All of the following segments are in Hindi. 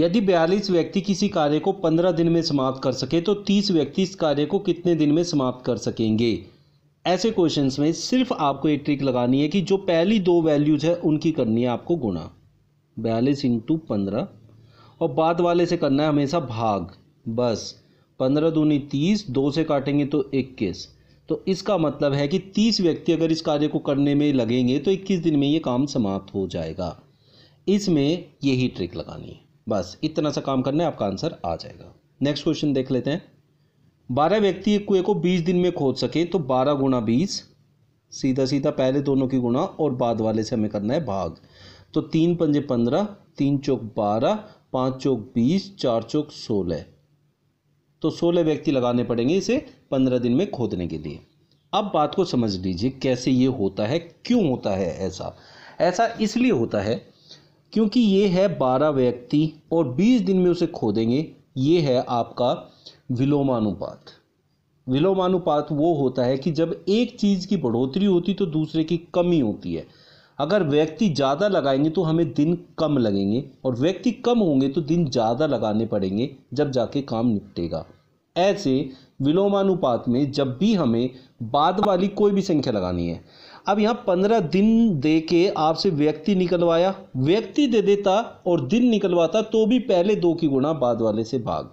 यदि 42 व्यक्ति किसी कार्य को 15 दिन में समाप्त कर सके तो 30 व्यक्ति इस कार्य को कितने दिन में समाप्त कर सकेंगे ऐसे क्वेश्चंस में सिर्फ आपको एक ट्रिक लगानी है कि जो पहली दो वैल्यूज है उनकी करनी है आपको गुणा बयालीस इंटू पंद्रह और बाद वाले से करना है हमेशा भाग बस पंद्रह दूनी तीस दो से काटेंगे तो इक्कीस तो इसका मतलब है कि तीस व्यक्ति अगर इस कार्य को करने में लगेंगे तो इक्कीस दिन में ये काम समाप्त हो जाएगा इसमें यही ट्रिक लगानी है बस इतना सा काम करना है आपका आंसर आ जाएगा नेक्स्ट क्वेश्चन देख लेते हैं बारह व्यक्ति एक कुएं को बीस दिन में खोद सके तो बारह गुणा बीस सीधा सीधा पहले दोनों की गुणा और बाद वाले से हमें करना है भाग तो तीन पंजे पंद्रह तीन चौक बारह पाँच चौक बीस चार चौक सोलह तो सोलह व्यक्ति लगाने पड़ेंगे इसे पंद्रह दिन में खोदने के लिए अब बात को समझ लीजिए कैसे ये होता है क्यों होता है ऐसा ऐसा इसलिए होता है क्योंकि ये है बारह व्यक्ति और बीस दिन में उसे खोदेंगे ये है आपका विलोमानुपात विलोमानुपात वो होता है कि जब एक चीज़ की बढ़ोतरी होती तो दूसरे की कमी होती है अगर व्यक्ति ज़्यादा लगाएंगे तो हमें दिन कम लगेंगे और व्यक्ति कम होंगे तो दिन ज़्यादा लगाने पड़ेंगे जब जाके काम निपटेगा ऐसे विलोमानुपात में जब भी हमें बाद वाली कोई भी संख्या लगानी है अब यहाँ पंद्रह दिन दे के आपसे व्यक्ति निकलवाया व्यक्ति दे देता और दिन निकलवाता तो भी पहले दो की गुणा बाद वाले से भाग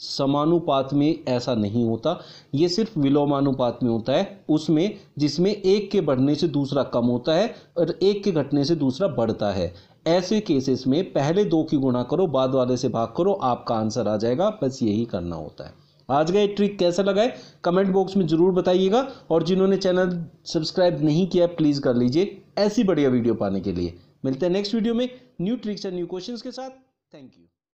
समानुपात में ऐसा नहीं होता ये सिर्फ विलोमानुपात में होता है उसमें जिसमें एक के बढ़ने से दूसरा कम होता है और एक के घटने से दूसरा बढ़ता है ऐसे केसेस में पहले दो की गुणा करो बाद वाले से भाग करो आपका आंसर आ जाएगा बस यही करना होता है आज का ये ट्रिक कैसा लगा है कमेंट बॉक्स में ज़रूर बताइएगा और जिन्होंने चैनल सब्सक्राइब नहीं किया प्लीज़ कर लीजिए ऐसी बढ़िया वीडियो पाने के लिए मिलते हैं नेक्स्ट वीडियो में new tricks and new questions के साथ थैंक यू